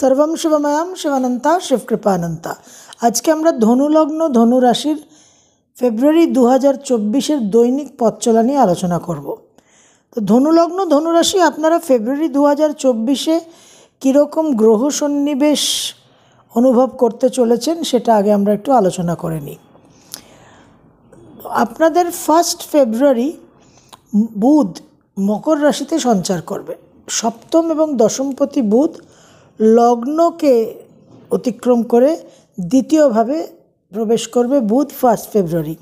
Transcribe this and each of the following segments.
সর্বম শিবমায়াম শিবানন্তা শিবকৃপানন্তা আজকে আমরা ধনুলগ্ন ধনুরাশির ফেব্রুয়ারি দু হাজার চব্বিশের দৈনিক পথচলা নিয়ে আলোচনা করব তো ধনুলগ্ন ধনুরাশি আপনারা ফেব্রুয়ারি দু হাজার চব্বিশে কীরকম গ্রহ সন্নিবেশ অনুভব করতে চলেছেন সেটা আগে আমরা একটু আলোচনা করে নিই আপনাদের ফার্স্ট ফেব্রুয়ারি বুধ মকর রাশিতে সঞ্চার করবে সপ্তম এবং দশমপতি বুধ লগ্নকে অতিক্রম করে দ্বিতীয়ভাবে প্রবেশ করবে বুধ ফার্স্ট ফেব্রুয়ারি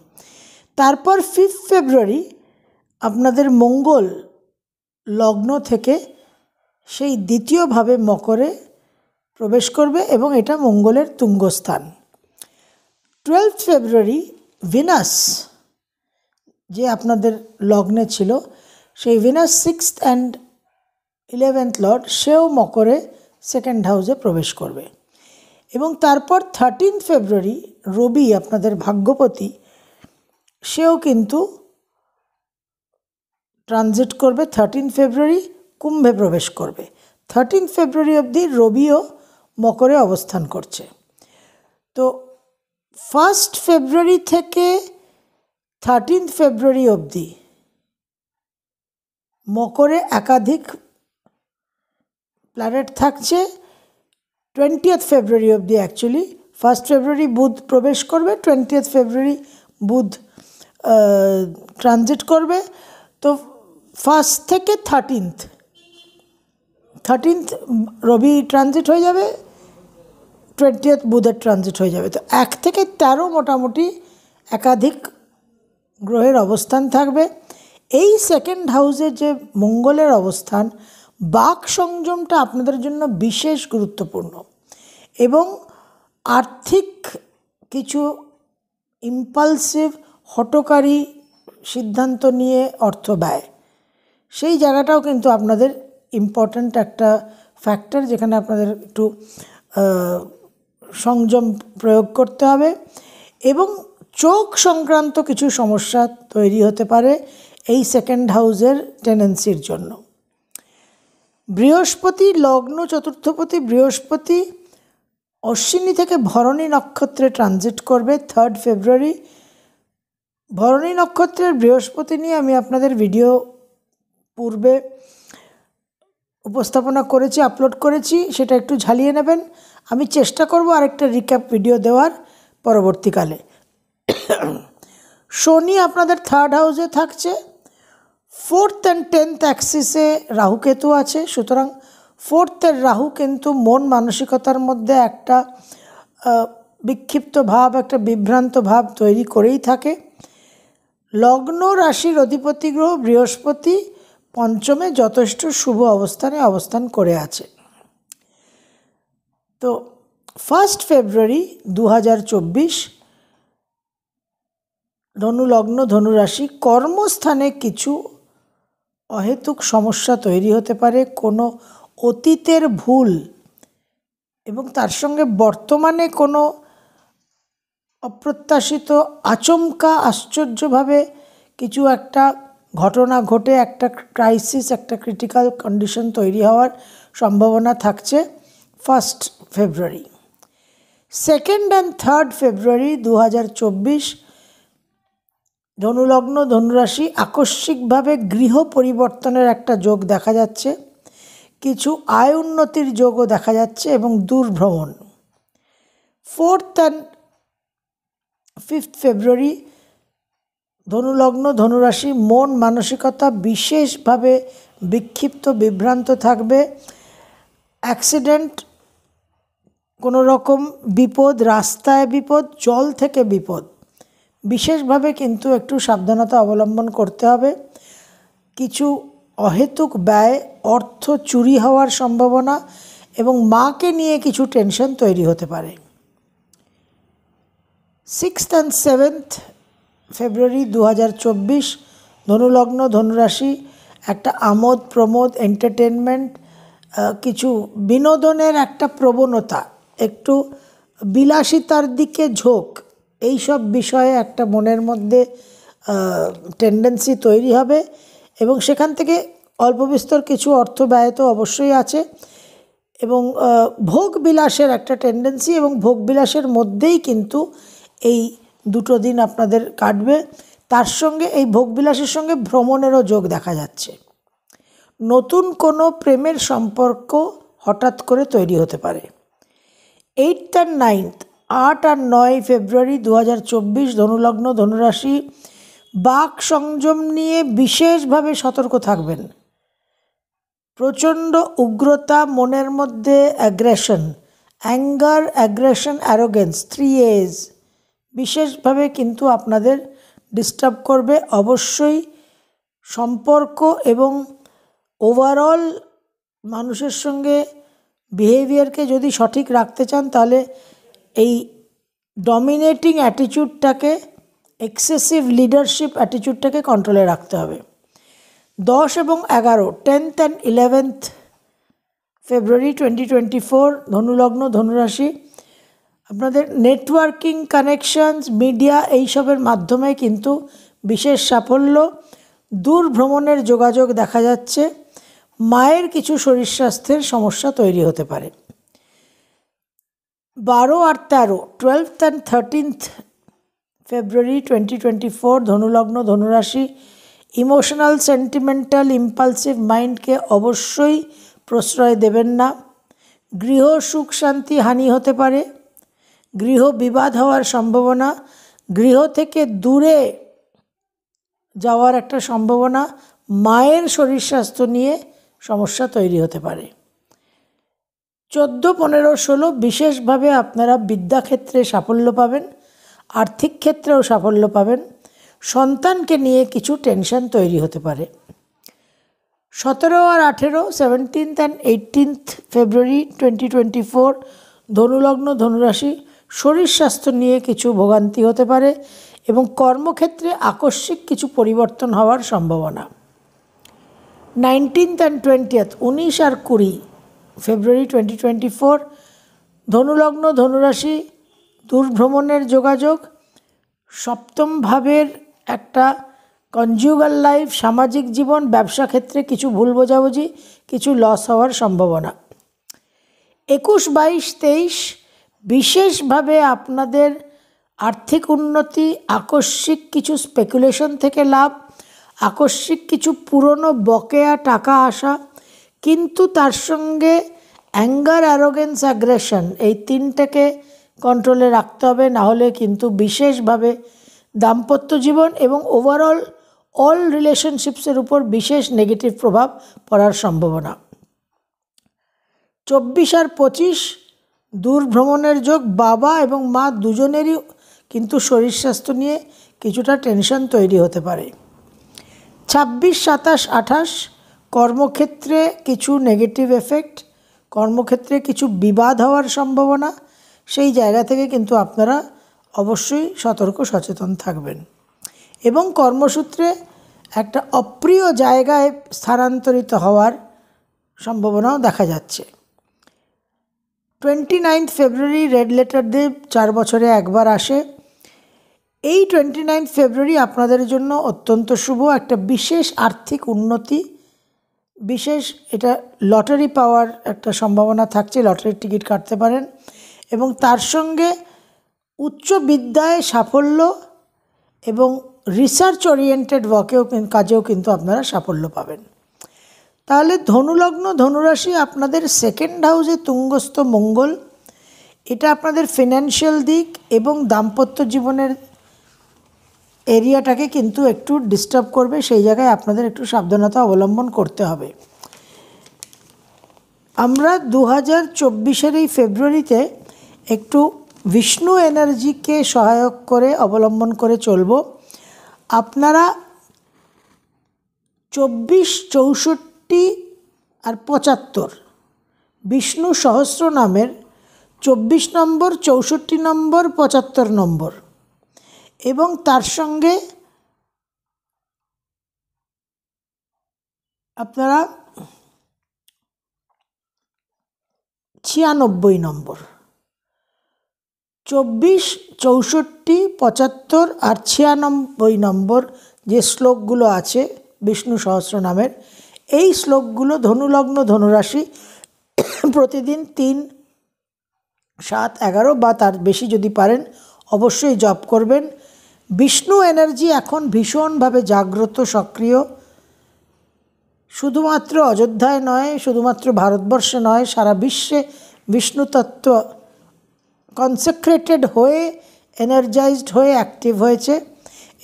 তারপর ফিফথ ফেব্রুয়ারি আপনাদের মঙ্গল লগ্ন থেকে সেই দ্বিতীয়ভাবে মকরে প্রবেশ করবে এবং এটা মঙ্গলের তুঙ্গস্থান টুয়েলভ ফেব্রুয়ারি ভিনাস যে আপনাদের লগ্নে ছিল সেই Venus sixth and eleventh lord সেও মকরে সেকেন্ড হাউসে প্রবেশ করবে এবং তারপর থার্টিন ফেব্রুয়ারি রবি আপনাদের ভাগ্যপতি সেও কিন্তু ট্রানজিট করবে থার্টিন ফেব্রুয়ারি কুম্ভে প্রবেশ করবে থার্টিন ফেব্রুয়ারি অবধি রবিও মকরে অবস্থান করছে তো ফার্স্ট ফেব্রুয়ারি থেকে থার্টিন ফেব্রুয়ারি অবধি মকরে একাধিক প্ল্যানেট থাকছে টোয়েন্টিয়েথ ফেব্রুয়ারি অবধি অ্যাকচুয়ালি ফার্স্ট ফেব্রুয়ারি বুধ প্রবেশ করবে টোয়েন্টিয়েথ ফেব্রুয়ারি বুধ ট্রানজিট করবে তো ফার্স্ট থেকে থার্টিনথ থার্টিনথ রবি ট্রানজিট হয়ে যাবে টোয়েন্টিয়েথ বুধের ট্রানজিট হয়ে যাবে তো এক থেকে তেরো মোটামুটি একাধিক গ্রহের অবস্থান থাকবে এই সেকেন্ড হাউসের যে মঙ্গলের অবস্থান বাক সংযমটা আপনাদের জন্য বিশেষ গুরুত্বপূর্ণ এবং আর্থিক কিছু ইম্পালসিভ হটকারী সিদ্ধান্ত নিয়ে অর্থ ব্যয় সেই জায়গাটাও কিন্তু আপনাদের ইম্পর্ট্যান্ট একটা ফ্যাক্টর যেখানে আপনাদের একটু সংযম প্রয়োগ করতে হবে এবং চোখ সংক্রান্ত কিছু সমস্যা তৈরি হতে পারে এই সেকেন্ড হাউজের টেনেন্সির জন্য বৃহস্পতি লগ্ন চতুর্থপতি বৃহস্পতি অশ্বিনী থেকে ভরণী নক্ষত্রে ট্রানজিট করবে থার্ড ফেব্রুয়ারি ভরণী নক্ষত্রের বৃহস্পতি নিয়ে আমি আপনাদের ভিডিও পূর্বে উপস্থাপনা করেছি আপলোড করেছি সেটা একটু ঝালিয়ে নেবেন আমি চেষ্টা করব আরেকটা রিক্যাপ ভিডিও দেওয়ার পরবর্তীকালে শনি আপনাদের থার্ড হাউসে থাকছে ফোর্থ অ্যান্ড টেন্থ অ্যাক্সিসে রাহুকেতু আছে সুতরাং ফোর্থের রাহু কিন্তু মন মানসিকতার মধ্যে একটা বিক্ষিপ্ত ভাব একটা বিভ্রান্ত ভাব তৈরি করেই থাকে লগ্ন রাশির অধিপতি গ্রহ বৃহস্পতি পঞ্চমে যথেষ্ট শুভ অবস্থানে অবস্থান করে আছে তো ফার্স্ট ফেব্রুয়ারি দু হাজার চব্বিশ ধনু লগ্ন ধনুরাশি কর্মস্থানে কিছু অহেতুক সমস্যা তৈরি হতে পারে কোনো অতীতের ভুল এবং তার সঙ্গে বর্তমানে কোনো অপ্রত্যাশিত আচমকা আশ্চর্যভাবে কিছু একটা ঘটনা ঘটে একটা ক্রাইসিস একটা ক্রিটিক্যাল কন্ডিশন তৈরি হওয়ার সম্ভাবনা থাকছে first February second and third February দু ধনুলগ্ন ধনুরাশি আকস্মিকভাবে গৃহ পরিবর্তনের একটা যোগ দেখা যাচ্ছে কিছু আয় উন্নতির যোগও দেখা যাচ্ছে এবং দুর্ভ্রমণ ফোর্থ অ্যান্ড ফিফথ ফেব্রুয়ারি ধনুলগ্ন ধনুরাশি মন মানসিকতা বিশেষভাবে বিক্ষিপ্ত বিভ্রান্ত থাকবে অ্যাক্সিডেন্ট কোনো রকম বিপদ রাস্তায় বিপদ জল থেকে বিপদ বিশেষভাবে কিন্তু একটু সাবধানতা অবলম্বন করতে হবে কিছু অহেতুক ব্যয় অর্থ চুরি হওয়ার সম্ভাবনা এবং মাকে নিয়ে কিছু টেনশন তৈরি হতে পারে সিক্স অ্যান্ড সেভেন্থ ফেব্রুয়ারি দু হাজার চব্বিশ ধনুলগ্ন ধনুরাশি একটা আমোদ প্রমোদ এন্টারটেনমেন্ট কিছু বিনোদনের একটা প্রবণতা একটু বিলাসিতার দিকে ঝোঁক এই সব বিষয়ে একটা মনের মধ্যে টেন্ডেন্সি তৈরি হবে এবং সেখান থেকে অল্প বিস্তর কিছু অর্থ ব্যয় তো অবশ্যই আছে এবং ভোগ বিলাসের একটা টেন্ডেন্সি এবং ভোগ বিলাসের মধ্যেই কিন্তু এই দুটো দিন আপনাদের কাটবে তার সঙ্গে এই ভোগ বিলাসের সঙ্গে ভ্রমণেরও যোগ দেখা যাচ্ছে নতুন কোনো প্রেমের সম্পর্ক হঠাৎ করে তৈরি হতে পারে এইট আর নাইনথ আট আর নয় ফেব্রুয়ারি দু হাজার চব্বিশ ধনুলগ্ন ধনুরাশি বাক সংযম নিয়ে বিশেষভাবে সতর্ক থাকবেন প্রচণ্ড উগ্রতা মনের মধ্যে aggression anger aggression arrogance three A's বিশেষভাবে কিন্তু আপনাদের ডিস্টার্ব করবে অবশ্যই সম্পর্ক এবং ওভারঅল মানুষের সঙ্গে বিহেভিয়ারকে যদি সঠিক রাখতে চান তাহলে এই ডমিনেটিং অ্যাটিচিউডটাকে এক্সেসিভ লিডারশিপ অ্যাটিচিউডটাকে কন্ট্রোলে রাখতে হবে দশ এবং এগারো tenth and eleventh February twenty twenty four ধনুলগ্ন ধনুরাশি আপনাদের নেটওয়ার্কিং কানেকশানস মিডিয়া এইসবের মাধ্যমে কিন্তু বিশেষ সাফল্য দূর ভ্রমণের যোগাযোগ দেখা যাচ্ছে মায়ের কিছু শরীর স্বাস্থ্যের সমস্যা তৈরি হতে পারে বারো আর তেরো twelfth and thirteenth February twenty twenty four ধনুলগ্ন ধনুরাশি ইমোশনাল সেন্টিমেন্টাল ইম্পালসিভ মাইন্ডকে অবশ্যই প্রশ্রয় দেবেন না গৃহ সুখ শান্তি হানি হতে পারে গৃহ বিবাদ হওয়ার সম্ভাবনা গৃহ থেকে দূরে যাওয়ার একটা সম্ভাবনা মায়ের শরীর স্বাস্থ্য নিয়ে সমস্যা তৈরি হতে পারে চোদ্দ পনেরো ষোলো বিশেষভাবে আপনারা বিদ্যাক্ষেত্রে সাফল্য পাবেন আর্থিক ক্ষেত্রেও সাফল্য পাবেন সন্তানকে নিয়ে কিছু টেনশন তৈরি হতে পারে সতেরো আর আঠেরো seventeenth and eighteenth February twenty twenty four ধনুলগ্ন ধনুরাশি শরীর স্বাস্থ্য নিয়ে কিছু ভোগান্তি হতে পারে এবং কর্মক্ষেত্রে আকস্মিক কিছু পরিবর্তন হওয়ার সম্ভাবনা নাইনটিন্থ অ্যান্ড টোয়েন্টিয়েথ উনিশ আর কুড়ি ফেব্রুয়ারি টোয়েন্টি টোয়েন্টি ফোর ধনুলগ্ন ধনুরাশি দূরভ্রমণের যোগাযোগ সপ্তম ভাবের একটা কনজিউগাল লাইফ সামাজিক জীবন ব্যবসা ক্ষেত্রে কিছু ভুল বোঝাবুঝি কিছু লস হওয়ার সম্ভাবনা একুশ বাইশ তেইশ বিশেষভাবে আপনাদের আর্থিক উন্নতি আকস্মিক কিছু স্পেকুলেশন থেকে লাভ আকস্মিক কিছু পুরনো বকেয়া টাকা আসা কিন্তু তার সঙ্গে অ্যাঙ্গার অ্যারোগেন্স অ্যাগ্রেশন এই তিনটাকে কন্ট্রোলে রাখতে হবে নাহলে কিন্তু বিশেষভাবে দাম্পত্য জীবন এবং ওভারঅল অল রিলেশনশিপসের উপর বিশেষ নেগেটিভ প্রভাব পড়ার সম্ভাবনা চব্বিশ আর পঁচিশ দূর ভ্রমণের যোগ বাবা এবং মা দুজনেরই কিন্তু শরীর স্বাস্থ্য নিয়ে কিছুটা টেনশন তৈরি হতে পারে ছাব্বিশ সাতাশ আঠাশ কর্মক্ষেত্রে কিছু নেগেটিভ এফেক্ট কর্মক্ষেত্রে কিছু বিবাদ হওয়ার সম্ভাবনা সেই জায়গা থেকে কিন্তু আপনারা অবশ্যই সতর্ক সচেতন থাকবেন এবং কর্মসূত্রে একটা অপ্রিয় জায়গায় স্থানান্তরিত হওয়ার সম্ভাবনাও দেখা যাচ্ছে twenty ninth February red letter day চার বছরে একবার আসে এই টোয়েন্টি নাইন্থ ফেব্রুয়ারি আপনাদের জন্য অত্যন্ত শুভ একটা বিশেষ আর্থিক উন্নতি বিশেষ এটা লটারি পাওয়ার একটা সম্ভাবনা থাকছে লটারির টিকিট কাটতে পারেন এবং তার সঙ্গে উচ্চ বিদ্যায় সাফল্য এবং রিসার্চ ওরিয়েন্টেড ওয়াকেও কাজেও কিন্তু আপনারা সাফল্য পাবেন তাহলে ধনুলগ্ন ধনুরাশি আপনাদের সেকেন্ড হাউসে তুঙ্গস্থ মঙ্গল এটা আপনাদের ফিনান্সিয়াল দিক এবং দাম্পত্য জীবনের এরিয়াটাকে কিন্তু একটু ডিস্টার্ব করবে সেই জায়গায় আপনাদের একটু সাবধানতা অবলম্বন করতে হবে আমরা দু হাজার চব্বিশের এই ফেব্রুয়ারিতে একটু বিষ্ণু এনার্জিকে সহায়ক করে অবলম্বন করে চলব আপনারা চব্বিশ চৌষট্টি আর পঁচাত্তর বিষ্ণু সহস্র নামের চব্বিশ নম্বর চৌষট্টি নম্বর পঁচাত্তর নম্বর এবং তার সঙ্গে আপনারা ছিয়ানব্বই নম্বর চব্বিশ চৌষট্টি পঁচাত্তর আর ছিয়ানব্বই নম্বর যে শ্লোকগুলো আছে বিষ্ণু সহস্র নামের এই শ্লোকগুলো ধনুলগ্ন ধনুরাশি প্রতিদিন তিন সাত এগারো বা তার বেশি যদি পারেন অবশ্যই জপ করবেন বিষ্ণু এনার্জি এখন ভীষণভাবে জাগ্রত সক্রিয় শুধুমাত্র অযোধ্যায় নয় শুধুমাত্র ভারতবর্ষে নয় সারা বিশ্বে বিষ্ণুতত্ত্ব কনসেক্রেটেড হয়ে এনার্জাইজড হয়ে অ্যাক্টিভ হয়েছে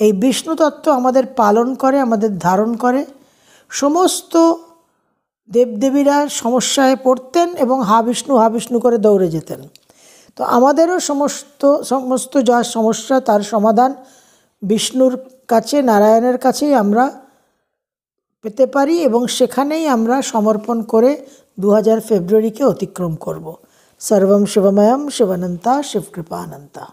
এই বিষ্ণুতত্ত্ব আমাদের পালন করে আমাদের ধারণ করে সমস্ত দেবদেবীরা সমস্যায় পড়তেন এবং হা বিষ্ণু হা বিষ্ণু করে দৌড়ে যেতেন তো আমাদেরও সমস্ত সমস্ত যা সমস্যা তার সমাধান বিষ্ণুর কাছে নারায়ণের কাছেই আমরা পেতে পারি এবং সেখানেই আমরা সমর্পণ করে দু ফেব্রুয়ারিকে অতিক্রম করব সর্বম শিবময়ম শিবানন্তা শিবকৃপানন্তা